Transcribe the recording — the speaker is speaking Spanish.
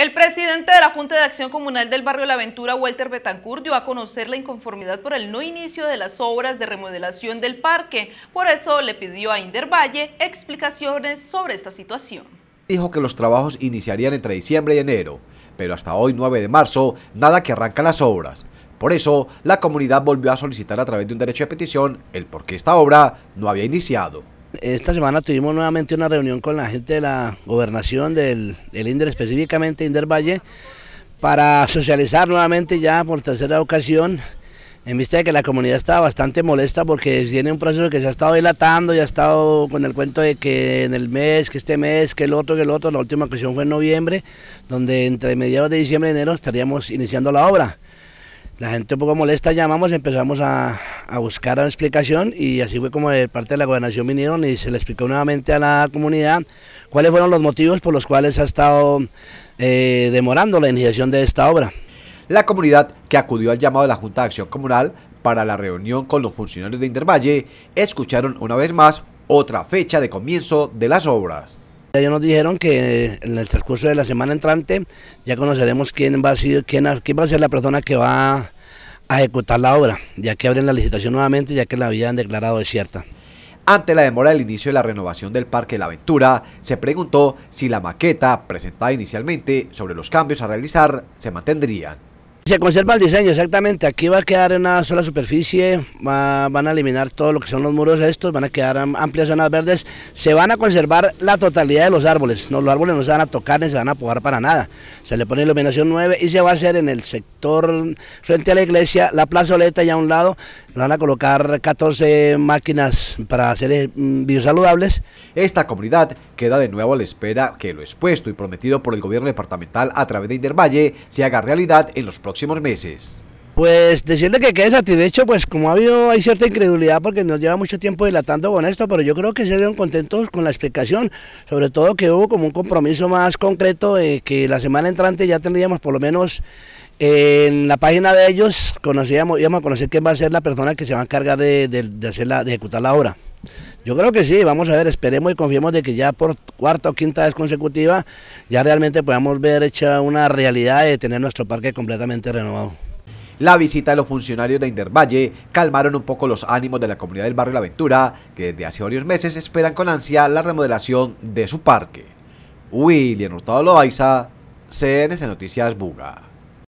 El presidente de la Junta de Acción Comunal del Barrio La Ventura, Walter Betancourt, dio a conocer la inconformidad por el no inicio de las obras de remodelación del parque. Por eso le pidió a Valle explicaciones sobre esta situación. Dijo que los trabajos iniciarían entre diciembre y enero, pero hasta hoy 9 de marzo nada que arranca las obras. Por eso, la comunidad volvió a solicitar a través de un derecho de petición el por qué esta obra no había iniciado. Esta semana tuvimos nuevamente una reunión con la gente de la gobernación del, INDER, específicamente INDER Valle, para socializar nuevamente ya por tercera ocasión, en vista de que la comunidad estaba bastante molesta porque tiene un proceso que se ha estado dilatando y ha estado con el cuento de que en el mes, que este mes, que el otro, que el otro, la última ocasión fue en noviembre, donde entre mediados de diciembre y enero estaríamos iniciando la obra la gente un poco molesta, llamamos, empezamos a, buscar una explicación y así fue como de parte de la gobernación vinieron y se le explicó nuevamente a la comunidad cuáles fueron los motivos por los cuales ha estado eh, demorando la iniciación de esta obra. La comunidad que acudió al llamado de la Junta de Acción Comunal para la reunión con los funcionarios de Intervalle escucharon una vez más otra fecha de comienzo de las obras. Ellos nos dijeron que en el transcurso de la semana entrante ya conoceremos quién va a ser, quién, va a ser la persona que va a ejecutar la obra, ya que abren la licitación nuevamente, ya que la habían declarado desierta. Ante la demora del inicio de la renovación del Parque La Aventura, se preguntó si la maqueta presentada inicialmente sobre los cambios a realizar se mantendría. Se conserva el diseño, exactamente. Aquí va a quedar una sola superficie, van a eliminar todo lo que son los muros estos, van a quedar amplias zonas verdes. Se van a conservar la totalidad de los árboles. los árboles no se van a tocar ni se van a podar para nada. Se le pone iluminación 9 y se va a hacer en el sector frente a la iglesia, la plazoleta y a un lado van a colocar 14 máquinas para hacer biosaludables. Eh, mm, Esta comunidad queda de nuevo a la espera que lo expuesto y prometido por el gobierno departamental a través de Intervalle se haga realidad en los próximos meses? Pues decirle que quede satisfecho, pues como ha habido, hay cierta incredulidad porque nos lleva mucho tiempo dilatando con esto, pero yo creo que se dieron contentos con la explicación, sobre todo que hubo como un compromiso más concreto que la semana entrante ya tendríamos por lo menos en la página de ellos, conocíamos, íbamos a conocer quién va a ser la persona que se va a encargar de, hacer la, de ejecutar la obra. Yo creo que sí, vamos a ver, esperemos y confiemos de que ya por cuarta o quinta vez consecutiva ya realmente podamos ver hecha una realidad de tener nuestro parque completamente renovado. La visita de los funcionarios de Intervalle calmaron un poco los ánimos de la comunidad del barrio La Ventura, que desde hace varios meses esperan con ansia la remodelación de su parque. William Hurtado Loaiza, CNC Noticias Buga.